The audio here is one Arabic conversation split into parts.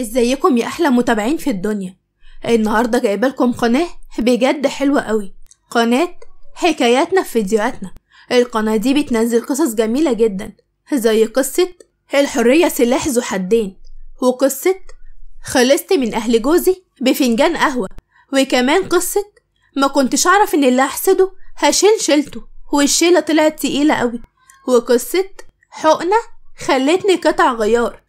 ازيكم يا احلى متابعين في الدنيا النهارده جايبه لكم قناه بجد حلوه قوي قناه حكاياتنا في فيديوهاتنا القناه دي بتنزل قصص جميله جدا زي قصه الحريه سلاح ذو حدين وقصه خلصت من اهل جوزي بفنجان قهوه وكمان قصه ما كنتش اعرف ان اللي هحسده هشيل شيلته والشيله طلعت تقيله قوي وقصه حقنه خلتني قطع غيار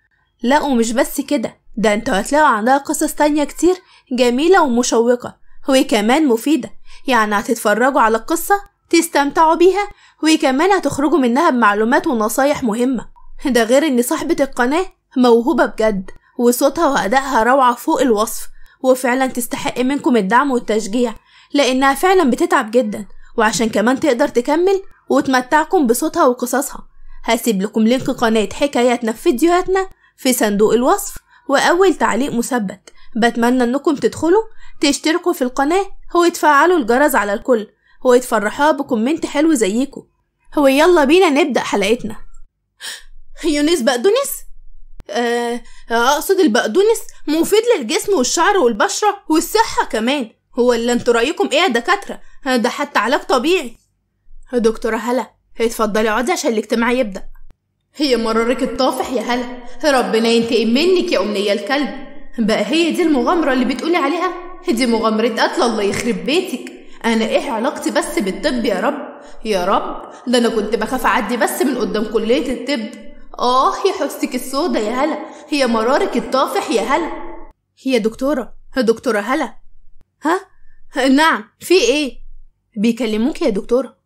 لا ومش بس كده ده انتوا هتلاقوا عندها قصص تانية كتير جميلة ومشوقة وكمان مفيدة يعني هتتفرجوا على القصة تستمتعوا بيها وكمان هتخرجوا منها بمعلومات ونصايح مهمة ده غير ان صاحبة القناة موهوبة بجد وصوتها وأدائها روعة فوق الوصف وفعلا تستحق منكم الدعم والتشجيع لأنها فعلا بتتعب جدا وعشان كمان تقدر تكمل وتمتعكم بصوتها وقصصها هسيب لكم لينك قناة حكاياتنا في فيديوهاتنا في صندوق الوصف وأول تعليق مثبت بتمنى أنكم تدخلوا تشتركوا في القناة وتفعلوا الجرس على الكل ويتفرحوها بكومنت حلو زيكم هو يلا بينا نبدأ حلقتنا يونس بقدونس أه أقصد البقدونس مفيد للجسم والشعر والبشرة والصحة كمان هو اللي انتوا رأيكم ايه يا دكاترة ده حتى علاج طبيعي دكتورة هلا اتفضلي اقعدي عشان الاجتماع يبدأ هي مرارك الطافح يا هلا ربنا ينتقم منك يا أمنية الكلب بقى هي دي المغامرة اللي بتقولي عليها دي مغامرة قتل الله يخرب بيتك أنا إيه علاقتي بس بالطب يا رب يا رب ده أنا كنت بخاف أعدي بس من قدام كلية الطب آه يا حسك السودا يا هلا هي مرارك الطافح يا هلا هي دكتورة يا دكتورة هلا ها نعم في إيه بيكلموك يا دكتورة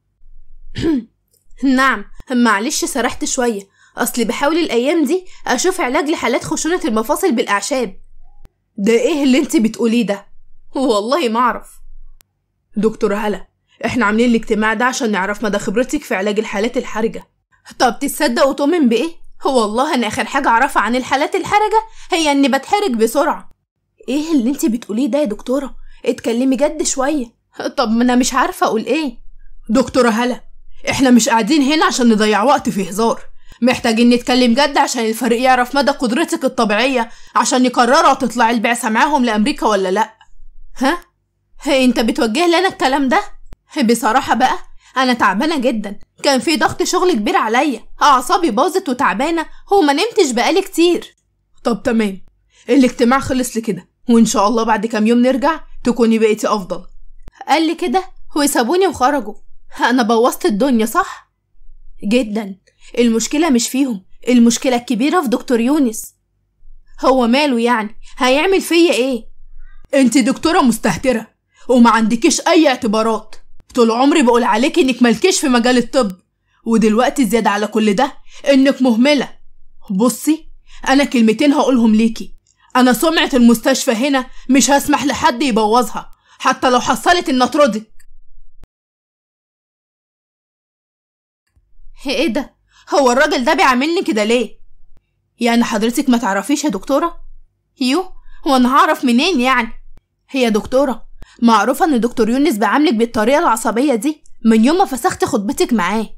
نعم معلش سرحت شوية أصلي بحاول الأيام دي أشوف علاج لحالات خشونة المفاصل بالأعشاب ده إيه اللي أنت بتقوليه ده؟ والله ما أعرف دكتور هلا إحنا عاملين الاجتماع ده عشان نعرف مدى خبرتك في علاج الحالات الحرجة طب تصدق وتؤمن بإيه؟ والله أنا آخر حاجة أعرفها عن الحالات الحرجة هي إني بتحرج بسرعة إيه اللي أنت بتقوليه ده يا دكتورة؟ اتكلمي جد شوية طب ما أنا مش عارفة أقول إيه دكتورة هلا إحنا مش قاعدين هنا عشان نضيع وقت في هزار محتاجين نتكلم جد عشان الفريق يعرف مدى قدرتك الطبيعية عشان يقرروا تطلع البعثة معاهم لأمريكا ولا لأ ها؟ انت بتوجه لنا الكلام ده؟ بصراحة بقى أنا تعبانة جدا كان في ضغط شغل كبير عليا أعصابي باظت وتعبانة وما نمتش بقالي كتير طب تمام الاجتماع خلص لكده وإن شاء الله بعد كام يوم نرجع تكوني بقيتي أفضل قال لي كده وسابوني وخرجوا أنا بوظت الدنيا صح؟ جدا المشكلة مش فيهم المشكلة الكبيرة في دكتور يونس هو ماله يعني هيعمل فيا ايه انت دكتورة مستهترة وما عندكش اي اعتبارات طول عمري بقول عليك انك مالكيش في مجال الطب ودلوقتي زيادة على كل ده انك مهملة بصي انا كلمتين هقولهم ليكي انا سمعة المستشفى هنا مش هسمح لحد يبوظها حتى لو حصلت ان اطردك ايه ده هو الراجل ده بيعاملني كده ليه يعني حضرتك ما تعرفيش يا دكتوره يو هو انا هعرف منين يعني هي دكتوره معروفه ان دكتور يونس بيعاملك بالطريقه العصبيه دي من يوم ما فسخت خطبتك معاه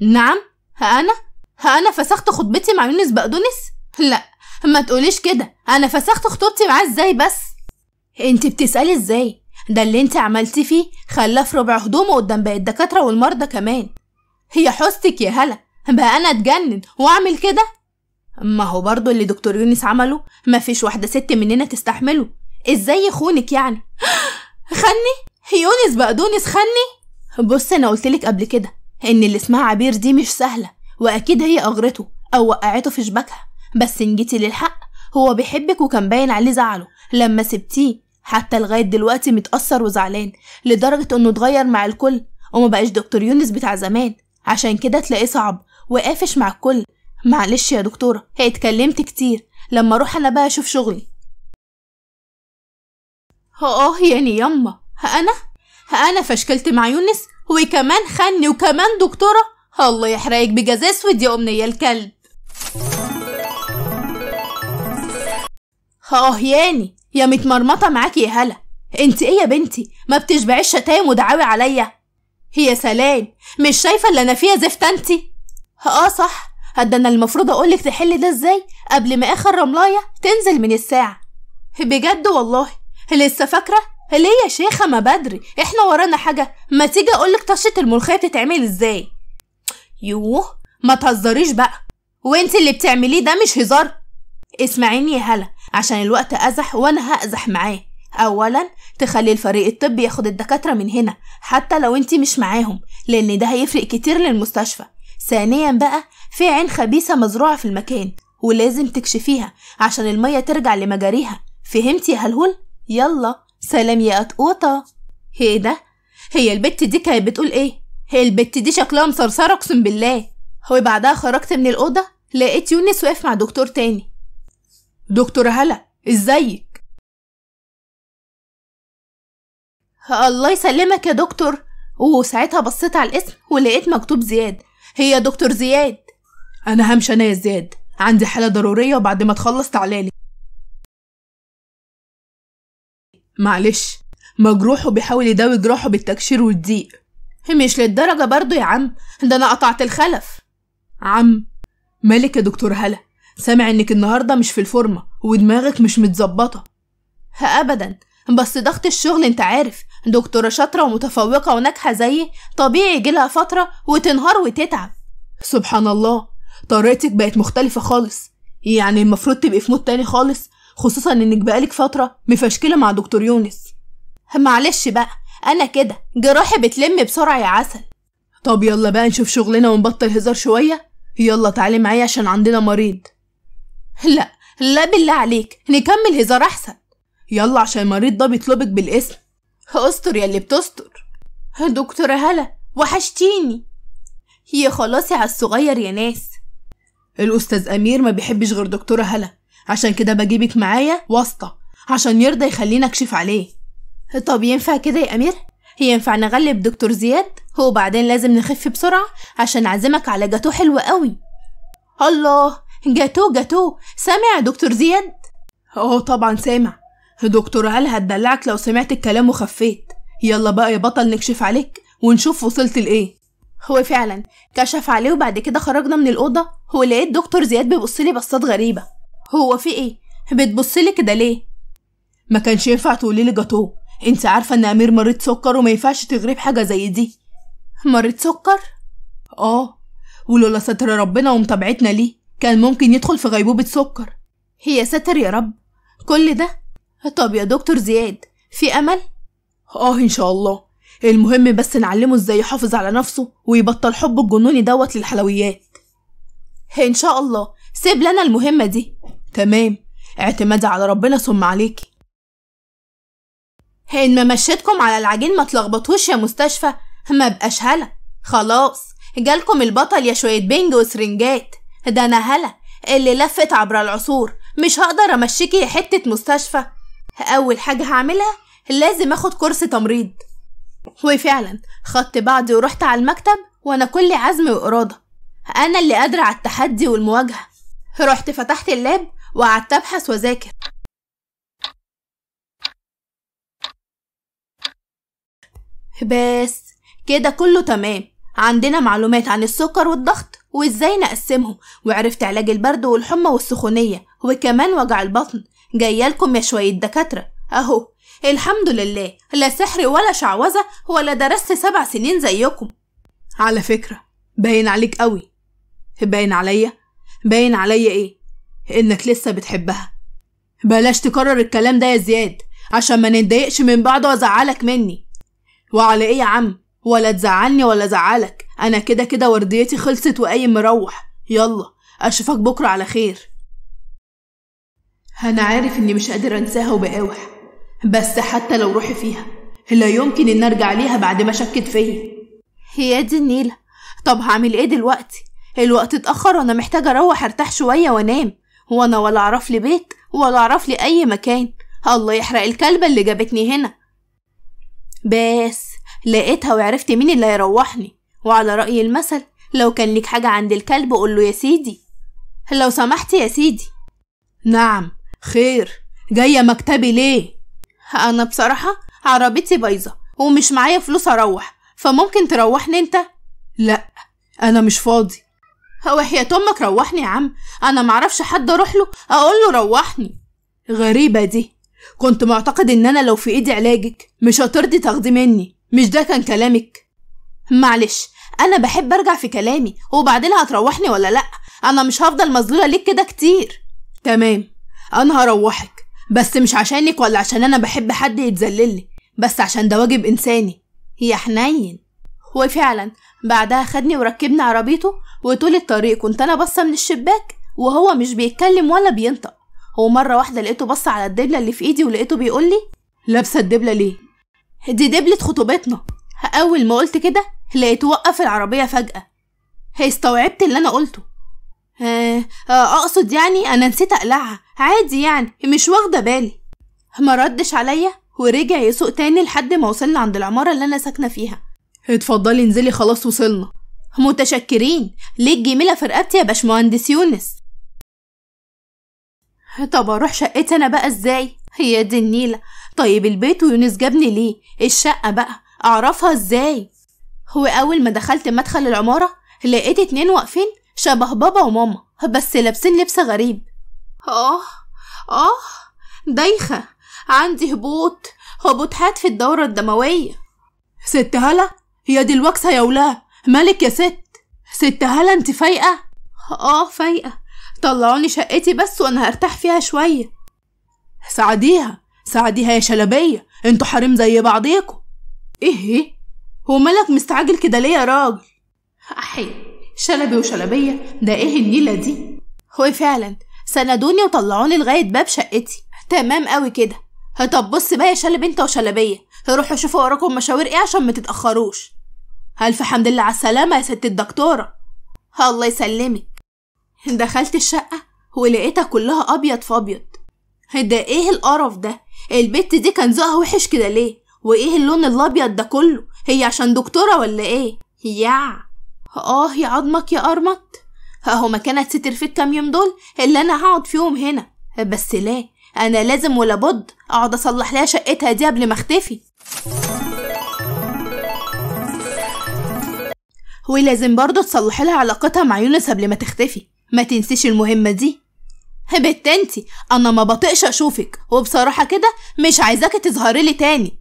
نعم ها انا ها انا فسخت خطبتي مع يونس بقدونس لا ما تقوليش كده انا فسخت خطوبتي معاه ازاي بس انت بتسالي ازاي ده اللي انت عملتي فيه خلاه في ربع هدومه قدام باقي الدكاتره والمرضى كمان هي حوستك يا هلا بقى انا اتجنن واعمل كده ما هو برضه اللي دكتور يونس عمله مفيش واحده ست مننا تستحمله ازاي يخونك يعني خني يونس بقدونس خني بص انا قلتلك قبل كده ان اللي اسمها عبير دي مش سهله واكيد هي اغرته او وقعته في شباكها بس ان جيتي للحق هو بيحبك وكان باين عليه زعله لما سبتيه حتى لغايه دلوقتي متاثر وزعلان لدرجه انه اتغير مع الكل وما بقاش دكتور يونس بتاع زمان عشان كده تلاقيه صعب وقافش مع الكل معلش يا دكتورة هي اتكلمت كتير لما اروح انا بقى اشوف شغلي اه يعني يما انا انا فشكلت مع يونس وكمان خني وكمان دكتورة الله يحرقك بجزاء اسود يا امنية الكلب اه ياني يا متمرمطة معاكي يا هلا انت ايه يا بنتي ما بتشبعيش شتايم ودعاوي عليا يا سلام مش شايفه اللي انا فيها زفت انت اه صح ده انا المفروض اقولك تحل ده ازاي قبل ما اخر رملايه تنزل من الساعه بجد والله لسه فاكره ليه يا شيخه ما بدري احنا ورانا حاجه ما تيجي اقولك طشه الملوخيه بتتعمل ازاي يوه ما تهزريش بقى وانت اللي بتعمليه ده مش هزار اسمعيني يا هلا عشان الوقت ازح وانا هازح معاه اولا تخلي الفريق الطبي ياخد الدكاتره من هنا حتى لو انت مش معاهم لان ده هيفرق كتير للمستشفى ثانيا بقى في عين خبيثه مزروعه في المكان ولازم تكشفيها عشان الميه ترجع لمجاريها فهمتي يا هلهول يلا سلام يا قطقوطه ايه ده هي البت دي كانت بتقول ايه هي البت دي شكلها مصرصره اقسم بالله هو بعدها خرجت من الاوضه لقيت يونس واقف مع دكتور تاني دكتور هلا ازيك الله يسلمك يا دكتور وساعتها بصيت على الاسم ولقيت مكتوب زياد هي دكتور زياد انا همشي انا يا زياد عندي حاله ضروريه وبعد ما تخلص تعالالي معلش مجروح وبيحاول يداوي جراحه بالتكشير والضيق مش للدرجة برضو يا عم ده أنا قطعت الخلف عم مالك يا دكتور هلا سامع إنك النهاردة مش في الفورمة ودماغك مش متظبطة أبدا بس ضغط الشغل انت عارف دكتورة شاطرة ومتفوقة وناجحة زيي طبيعي يجيلها فترة وتنهار وتتعب سبحان الله طريقتك بقت مختلفة خالص يعني المفروض تبقي في مود تاني خالص خصوصا انك بقالك فترة مفشكلة مع دكتور يونس معلش بقى انا كده جراحي بتلم بسرعة يا عسل طب يلا بقى نشوف شغلنا ونبطل هزار شوية يلا تعالي معايا عشان عندنا مريض لا لا بالله عليك نكمل هزار احسن يلا عشان المريض ده بيطلبك بالاسم استر يا اللي بتستر دكتورة هلا وحشتيني هي خلاصي على الصغير يا ناس الأستاذ أمير ما بيحبش غير دكتورة هلا عشان كده بجيبك معايا واسطة عشان يرضى يخلينا أكشف عليه طب ينفع كده يا أمير؟ ينفع نغلب دكتور زياد؟ وبعدين لازم نخف بسرعة عشان أعزمك على جاتو حلو قوي الله جاتو جاتو سامع يا دكتور زياد؟ اه طبعا سامع دكتور علا هتدلعك لو سمعت الكلام وخفيت يلا بقى يا بطل نكشف عليك ونشوف وصلت لايه هو فعلا كشف عليه وبعد كده خرجنا من الأوضة ولقيت دكتور زياد بيبصلي بصات غريبة هو في ايه بتبصلي كده ليه ما كانش ينفع تقولي لي جاتوه انت عارفة ان امير مريض سكر وما ينفعش تغريب حاجة زي دي مريض سكر اه ولولا ستر ربنا ومتابعتنا ليه كان ممكن يدخل في غيبوبة سكر هي ستر يا رب كل ده طب يا دكتور زياد في امل اه ان شاء الله المهم بس نعلمه ازاي يحافظ على نفسه ويبطل حب الجنوني دوت للحلويات ان شاء الله سيب لنا المهمه دي تمام اعتمادي على ربنا ثم عليكي ان ما مشيتكم على العجين ما تلخبطوش يا مستشفى ما بقاش هلا خلاص جالكم البطل يا شوية بنج وسرنجات ده انا هلا اللي لفت عبر العصور مش هقدر امشيكي حتة مستشفى اول حاجه هعملها لازم اخد كورس تمريض وفعلا خدت بعضي ورحت على المكتب وانا كل عزم واراده انا اللي قادره على التحدي والمواجهه رحت فتحت اللاب وقعدت ابحث واذاكر بس كده كله تمام عندنا معلومات عن السكر والضغط وازاي نقسمهم وعرفت علاج البرد والحمى والسخونيه وكمان وجع البطن جايالكم يا شوية دكاترة أهو الحمد لله لا سحر ولا شعوذة ولا درست سبع سنين زيكم على فكرة باين عليك قوي باين عليا باين عليا ايه انك لسه بتحبها بلاش تكرر الكلام ده يا زياد عشان ما نتضايقش من بعض وازعلك مني وعلى ايه يا عم ولا تزعلني ولا زعلك انا كده كده ورديتي خلصت وقايم مروح يلا اشوفك بكره على خير أنا عارف إني مش قادر أنساها وبقاوح بس حتى لو روحي فيها لا يمكن إن أرجع ليها بعد ما شكت فيا يا دي النيلة طب هعمل إيه دلوقتي؟ الوقت اتأخر وأنا محتاجة أروح أرتاح شوية وأنام وأنا ولا أعرف لي بيت ولا أعرف لي أي مكان الله يحرق الكلبة اللي جابتني هنا بس لقيتها وعرفت مين اللي هيروحني وعلى رأي المثل لو كان ليك حاجة عند الكلب قول له يا سيدي لو سمحت يا سيدي نعم خير جاية مكتبي ليه؟ أنا بصراحة عربيتي بايظة ومش معايا فلوس أروح فممكن تروحني أنت؟ لأ أنا مش فاضي وحياة أمك روحني يا عم أنا معرفش حد أروح له أقول له روحني غريبة دي كنت معتقد إن أنا لو في إيدي علاجك مش هترضي تاخدي مني مش ده كان كلامك معلش أنا بحب أرجع في كلامي وبعدين هتروحني ولا لأ أنا مش هفضل مظلولة ليك كده كتير تمام انا هروحك بس مش عشانك ولا عشان انا بحب حد يتذللي بس عشان ده واجب انساني يا حنين وفعلا بعدها خدني وركبني عربيته وطول الطريق كنت انا باصه من الشباك وهو مش بيتكلم ولا بينطق ومره واحده لقيته بص على الدبله اللي في ايدي ولقيته بيقول لي لابسه الدبله ليه دي دبله خطوبتنا اول ما قلت كده لقيته وقف العربيه فجاه استوعبت اللي انا قلته آه،, آه أقصد يعني أنا نسيت أقلعها عادي يعني مش واخدة بالي ما ردش عليا ورجع يسوق تاني لحد ما وصلنا عند العمارة اللي أنا ساكنة فيها اتفضلي انزلي خلاص وصلنا متشكرين ليه الجميلة في رقبتي يا باشمهندس يونس طب اروح شقتي انا بقى ازاي هي دي النيلة طيب البيت ويونس جابني ليه الشقة بقى اعرفها ازاي هو اول ما دخلت مدخل العمارة لقيت اتنين واقفين شبه بابا وماما بس لابسين لبس غريب آه آه دايخة عندي هبوط هبوطات في الدورة الدموية ست هلا هي دي الوكسة يا ولاه مالك يا ست ست هلا انت فايقة آه فايقة طلعوني شقتي بس وأنا هرتاح فيها شوية ساعديها ساعديها يا شلبية انتوا حريم زي بعضيكوا ايه هو مالك مستعجل كده ليه يا راجل احيي شلبي وشلبية ده ايه النيلة دي وفعلا سندوني وطلعوني لغاية باب شقتي تمام قوي كده طب بص بقى يا شلبي انت وشلبية روحوا شوفوا وراكم مشاوير ايه عشان متتأخروش ألف حمد لله على السلامة يا ست الدكتورة الله يسلمك دخلت الشقة ولقيتها كلها أبيض في أبيض ده ايه القرف ده البت دي كان ذوقها وحش كده ليه وايه اللون الابيض ده كله هي عشان دكتورة ولا ايه يا آه يا عظمك يا أرمط أهو مكانة ستر في الكام يوم دول اللي أنا هقعد فيهم هنا بس لا أنا لازم ولابد أقعد أصلح لها شقتها دي قبل ما أختفي ولازم برضه تصلح لها علاقتها مع يونس قبل ما تختفي ما تنسيش المهمة دي بت انتي انا ما بطقش اشوفك وبصراحة كده مش عايزاكي تظهري لي تاني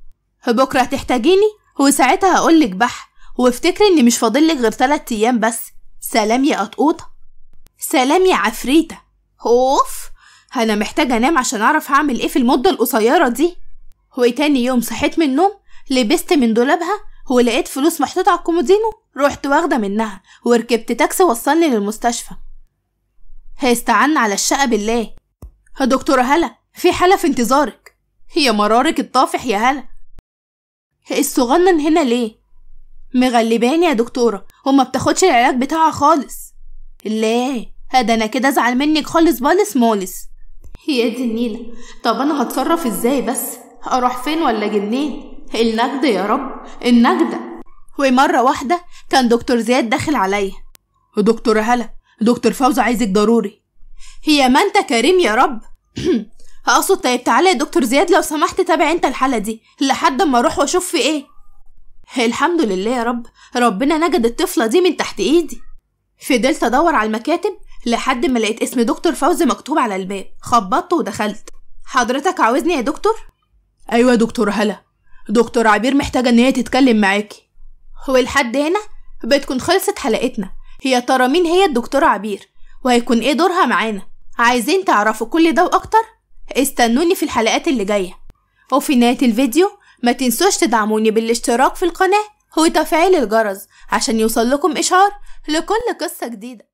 بكرة هتحتاجيني وساعتها هقولك بح وافتكري ان مش فاضلك غير تلات ايام بس سلام يا قطقوطة سلام يا عفريتة اوف انا محتاجة انام عشان اعرف هعمل ايه في المدة القصيرة دي وتاني يوم صحيت من النوم لبست من دولابها ولقيت فلوس محطوطة على الكومودينو رحت واخدة منها وركبت تاكسي وصلني للمستشفى هيستعن على الشقة بالله دكتورة هلا في حالة في انتظارك يا مرارك الطافح يا هلا الصغنن هنا ليه مغلباني يا دكتورة وما بتاخدش العلاج بتاعها خالص لا هذا انا كده ازعل منك خالص بالس مالس يا دي النيلة طب انا هتصرف ازاي بس اروح فين ولا جنين النجدة يا رب النجدة ومرة واحدة كان دكتور زياد داخل عليا دكتور هلا دكتور فوزي عايزك ضروري هي ما انت كريم يا رب اقصد طيب تعالى يا دكتور زياد لو سمحت تابع انت الحالة دي لحد ما اروح واشوف في ايه الحمد لله يا رب ربنا نجد الطفلة دي من تحت إيدي فضلت أدور على المكاتب لحد ما لقيت اسم دكتور فوزي مكتوب على الباب خبطت ودخلت حضرتك عاوزني يا دكتور؟ أيوة يا دكتور هلا دكتور عبير محتاجة إن هي تتكلم معاكي ولحد هنا بتكون خلصت حلقتنا هي ترى مين هي الدكتورة عبير وهيكون إيه دورها معانا عايزين تعرفوا كل ده وأكتر استنوني في الحلقات اللي جاية وفي نهاية الفيديو ما تنسوش تدعموني بالاشتراك في القناة وتفعيل الجرس عشان يوصل لكم إشعار لكل قصة جديدة